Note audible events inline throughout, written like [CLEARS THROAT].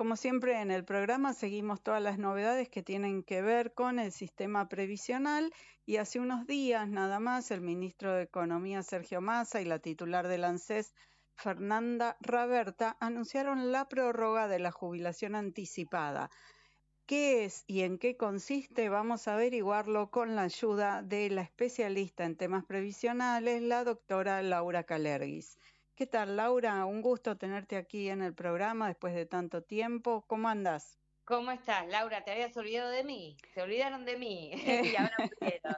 Como siempre en el programa seguimos todas las novedades que tienen que ver con el sistema previsional y hace unos días nada más el ministro de Economía Sergio Massa y la titular del ANSES Fernanda Raberta anunciaron la prórroga de la jubilación anticipada. ¿Qué es y en qué consiste? Vamos a averiguarlo con la ayuda de la especialista en temas previsionales, la doctora Laura Calergis. ¿Qué tal, Laura? Un gusto tenerte aquí en el programa después de tanto tiempo. ¿Cómo andas? ¿Cómo estás, Laura? ¿Te habías olvidado de mí? Se olvidaron de mí. [LAUGHS]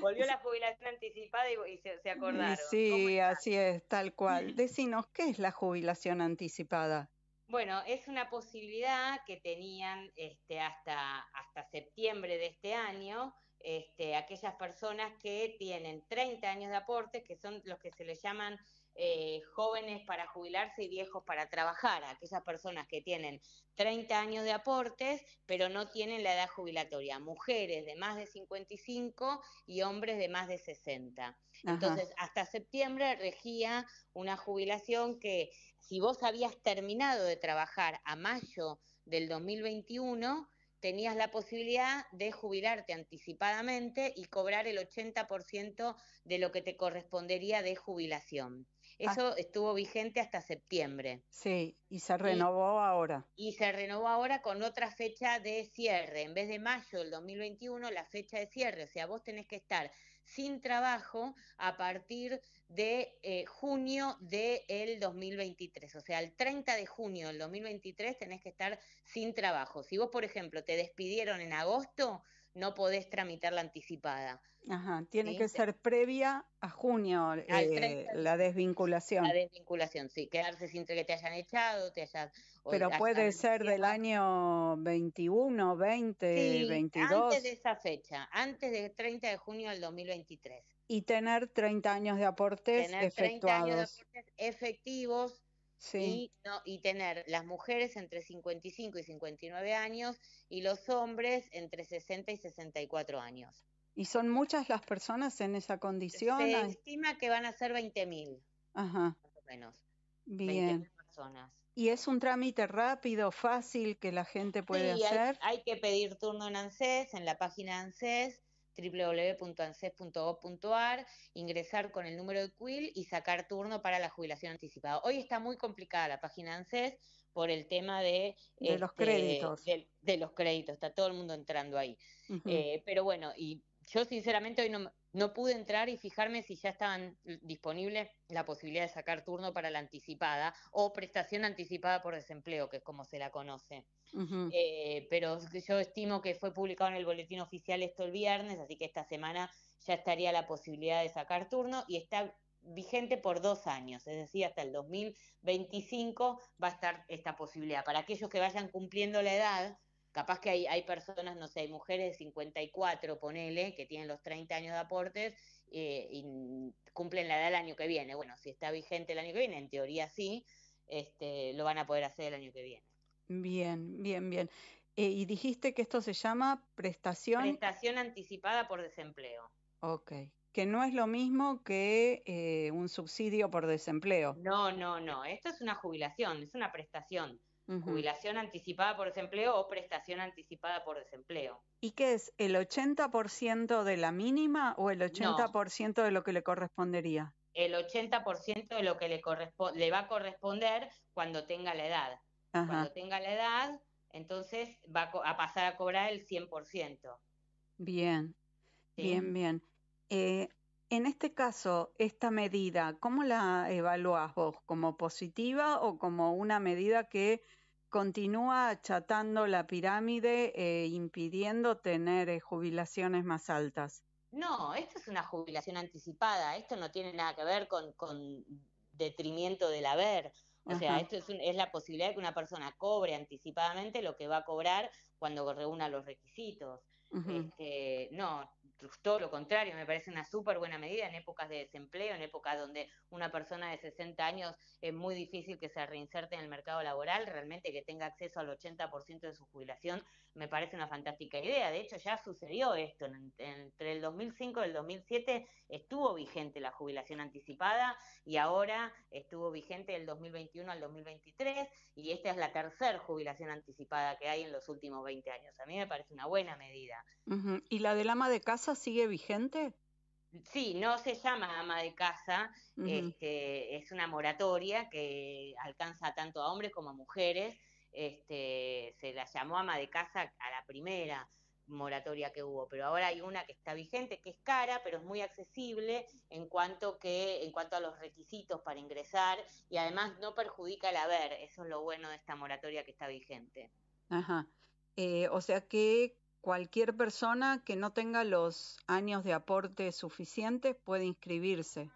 Volvió la jubilación anticipada y, se, acordaron. Sí, así es, tal cual. [CLEARS THROAT] Decinos, ¿qué es la jubilación anticipada? Bueno, es una posibilidad que tenían este, hasta, hasta septiembre de este año este, aquellas personas que tienen 30 años de aporte, que son los que se les llaman eh, jóvenes para jubilarse y viejos para trabajar, aquellas personas que tienen 30 años de aportes, pero no tienen la edad jubilatoria, mujeres de más de 55 y hombres de más de 60. Entonces, hasta septiembre regía una jubilación que si vos habías terminado de trabajar a mayo del 2021, tenías la posibilidad de jubilarte anticipadamente y cobrar el 80% de lo que te correspondería de jubilación. Ah. Eso estuvo vigente hasta septiembre. Sí, y se renovó ahora. Y se renovó ahora con otra fecha de cierre. En vez de mayo del 2021, la fecha de cierre. O sea, vos tenés que estar sin trabajo a partir de eh, junio del 2023. O sea, el 30 de junio del 2023 tenés que estar sin trabajo. Si vos, por ejemplo, te despidieron en agosto, no podés tramitar la anticipada. Ajá, tiene que ser previa a junio eh, la desvinculación. La desvinculación, sí, quedarse sin que te hayan echado, te hayan... Pero puede ser del año 21, 20, sí, 22. Antes de esa fecha, antes del 30 de junio del 2023. Y tener 30 años de aportes tener efectuados. 30 años de aportes efectivos y, no, y tener las mujeres entre 55 y 59 años y los hombres entre 60 y 64 años. ¿Y son muchas las personas en esa condición? Se estima que van a ser 20.000. Ajá. Más o menos. Bien. personas. ¿Y es un trámite rápido, fácil que la gente puede hacer? Hay, hay, que pedir turno en ANSES, en la página ANSES, www.anses.gov.ar, ingresar con el número de Quill y sacar turno para la jubilación anticipada. Hoy está muy complicada la página ANSES por el tema de, de los este, créditos. De, los créditos, está todo el mundo entrando ahí. Eh, pero bueno, y yo sinceramente hoy no, pude entrar y fijarme si ya estaban disponibles la posibilidad de sacar turno para la anticipada o prestación anticipada por desempleo, que es como se la conoce. Eh, pero yo estimo que fue publicado en el boletín oficial esto el viernes, así que esta semana ya estaría la posibilidad de sacar turno y está vigente por dos años, es decir, hasta el 2025 va a estar esta posibilidad. Para aquellos que vayan cumpliendo la edad, Capaz que hay, personas, no sé, hay mujeres de 54, ponele, que tienen los 30 años de aportes eh, y cumplen la edad el año que viene. Bueno, si está vigente el año que viene, en teoría sí, este, lo van a poder hacer el año que viene. Bien, bien, bien. Eh, y dijiste que esto se llama prestación. Prestación anticipada por desempleo. Ok. Que no es lo mismo que eh, un subsidio por desempleo. No, no, no. Esto es una jubilación, es una prestación jubilación anticipada por desempleo o prestación anticipada por desempleo. ¿Y qué es? ¿El 80% de la mínima o el 80% de lo que le correspondería? El 80% de lo que le, le va a corresponder cuando tenga la edad. Cuando tenga la edad, entonces va a, pasar a cobrar el 100%. Bien, bien, bien. Eh, en este caso, esta medida, ¿cómo la evaluás vos? ¿Como positiva o como una medida que continúa achatando la pirámide e impidiendo tener eh, jubilaciones más altas. No, esto es una jubilación anticipada, esto no tiene nada que ver con, detrimento del haber. O sea, esto es, la posibilidad de que una persona cobre anticipadamente lo que va a cobrar cuando reúna los requisitos. Este, no, todo lo contrario, me parece una súper buena medida en épocas de desempleo, en épocas donde una persona de 60 años es muy difícil que se reinserte en el mercado laboral, realmente que tenga acceso al 80% de su jubilación, me parece una fantástica idea. De hecho, ya sucedió esto, entre el 2005 y el 2007 estuvo vigente la jubilación anticipada y ahora estuvo vigente del 2021 al 2023 y esta es la tercera jubilación anticipada que hay en los últimos 20 años. A mí me parece una buena medida. Y la del ama de casa sigue vigente? Sí, no se llama ama de casa, este, es una moratoria que alcanza tanto a hombres como a mujeres. Este, se la llamó ama de casa a la primera moratoria que hubo, pero ahora hay una que está vigente, que es cara, pero es muy accesible en cuanto que, en cuanto a los requisitos para ingresar, y además no perjudica el haber, eso es lo bueno de esta moratoria que está vigente. Ajá. Eh, o sea que Cualquier persona que no tenga los años de aporte suficientes puede inscribirse.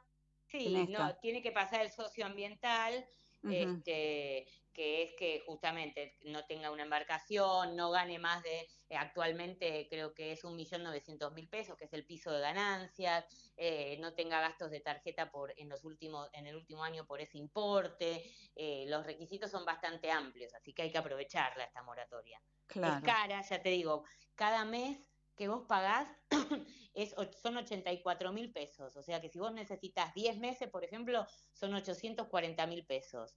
Sí, no, tiene que pasar el socioambiental este, que es que justamente no tenga una embarcación, no gane más de, eh, actualmente creo que es 1.900.000 pesos, que es el piso de ganancias, eh, no tenga gastos de tarjeta por, en, los últimos, en el último año por ese importe, eh, los requisitos son bastante amplios, así que hay que aprovecharla esta moratoria. Claro. Es cara, ya te digo, cada mes que vos pagás [COUGHS] es, son 84 mil pesos. O sea que si vos necesitas 10 meses, por ejemplo, son 840 mil pesos.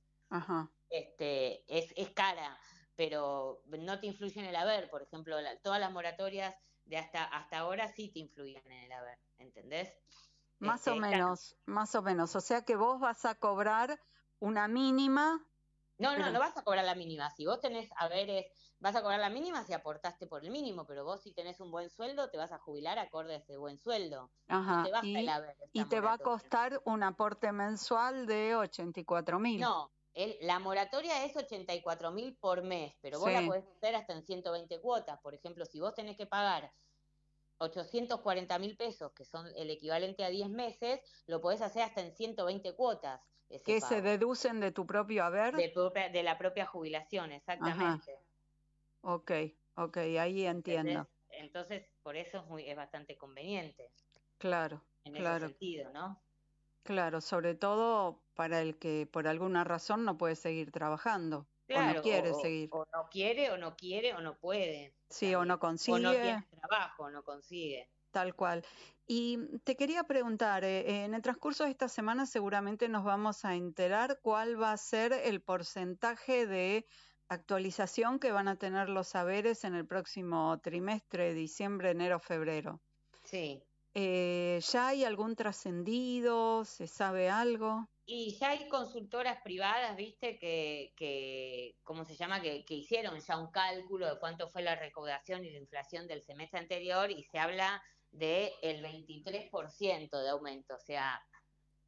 Este, es, cara, pero no te influye en el haber. Por ejemplo, todas las moratorias de hasta, hasta ahora sí te influyen en el haber, ¿entendés? Más o este, menos, más o menos. O sea que vos vas a cobrar una mínima. No, no, no vas a cobrar la mínima. Si vos tenés haberes vas a cobrar la mínima si aportaste por el mínimo, pero vos si tenés un buen sueldo, te vas a jubilar acorde a ese buen sueldo. y, te, va a costar un aporte mensual de 84 mil. No, la moratoria es 84 mil por mes, pero vos la podés hacer hasta en 120 cuotas. Por ejemplo, si vos tenés que pagar 840 mil pesos, que son el equivalente a 10 meses, lo podés hacer hasta en 120 cuotas. que se deducen de tu propio haber. De, la propia jubilación, exactamente. Ok, ok, ahí entiendo. Entonces, por eso es, muy, bastante conveniente. Claro, en claro. Ese sentido, ¿no? Claro, sobre todo para el que por alguna razón no puede seguir trabajando. Claro, o no quiere seguir. O no quiere, o no quiere, o no puede. Sí, o no consigue. O no tiene trabajo, o no consigue. Tal cual. Y te quería preguntar, eh, en el transcurso de esta semana seguramente nos vamos a enterar cuál va a ser el porcentaje de actualización que van a tener los saberes en el próximo trimestre, diciembre, enero, febrero. Sí. Eh, ¿Ya hay algún trascendido? ¿Se sabe algo? Y ya hay consultoras privadas, viste, que, que ¿cómo se llama? Que, hicieron ya un cálculo de cuánto fue la recaudación y la inflación del semestre anterior y se habla de el 23% de aumento, o sea,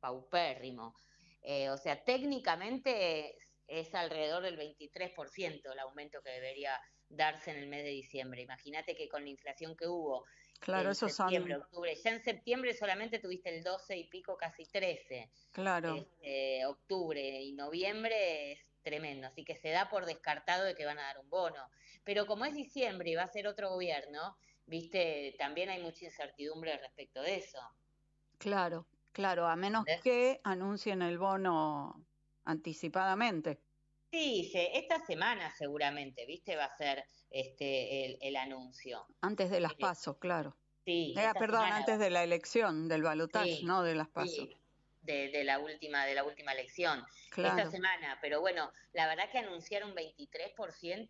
paupérrimo. Eh, o sea, técnicamente es alrededor del 23% el aumento que debería darse en el mes de diciembre. Imagínate que con la inflación que hubo claro, en septiembre, octubre, ya en septiembre solamente tuviste el 12 y pico, casi 13. Claro. Este, octubre y noviembre es tremendo, así que se da por descartado de que van a dar un bono. Pero como es diciembre y va a ser otro gobierno, viste, también hay mucha incertidumbre respecto de eso. Claro, claro, a menos que anuncien el bono anticipadamente. Sí, esta semana seguramente, ¿viste? Va a ser este el, anuncio. Antes de las eh, pasos, claro. Sí. Eh, perdón, antes de la elección, del balotaje, no de las pasos. Sí. De, la última de la última elección esta semana pero bueno la verdad que anunciar un 23%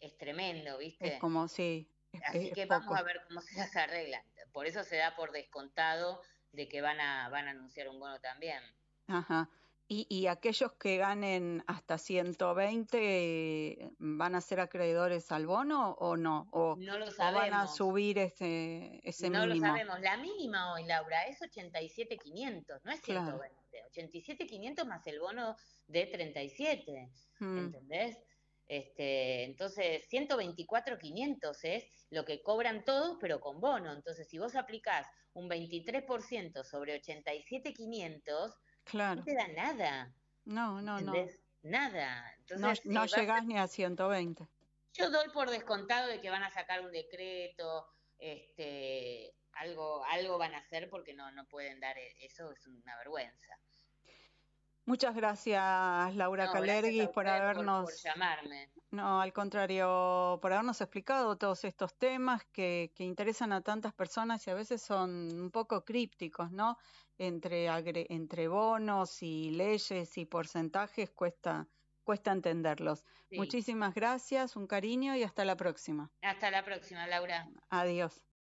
es tremendo viste como si, así que vamos a ver cómo se [LAUGHS] las arreglan por eso se da por descontado de que van a van a anunciar un bono también ajá y, aquellos que ganen hasta 120 van a ser acreedores al bono o no? O, no lo sabemos. van a subir ese, ese mínimo? No lo sabemos. La mínima hoy, Laura, es 87.500, no es 120. 87.500 más el bono de 37. Mm. ¿Entendés? Este, entonces, 124.500 es lo que cobran todos, pero con bono. Entonces, si vos aplicás un 23% sobre 87.500 Claro. No te da nada. No, no, no. Nada. no, ni a 120. Yo doy por descontado de que van a sacar un decreto, este, algo, algo van a hacer porque no, no pueden dar e, eso, es una vergüenza. Muchas gracias, Laura Calergi por habernos. No, al contrario, por habernos explicado todos estos temas que, interesan a tantas personas y a veces son un poco crípticos, ¿no? Entre, entre bonos y leyes y porcentajes cuesta, cuesta entenderlos. Muchísimas gracias, un cariño y hasta la próxima. Hasta la próxima, Laura. Adiós.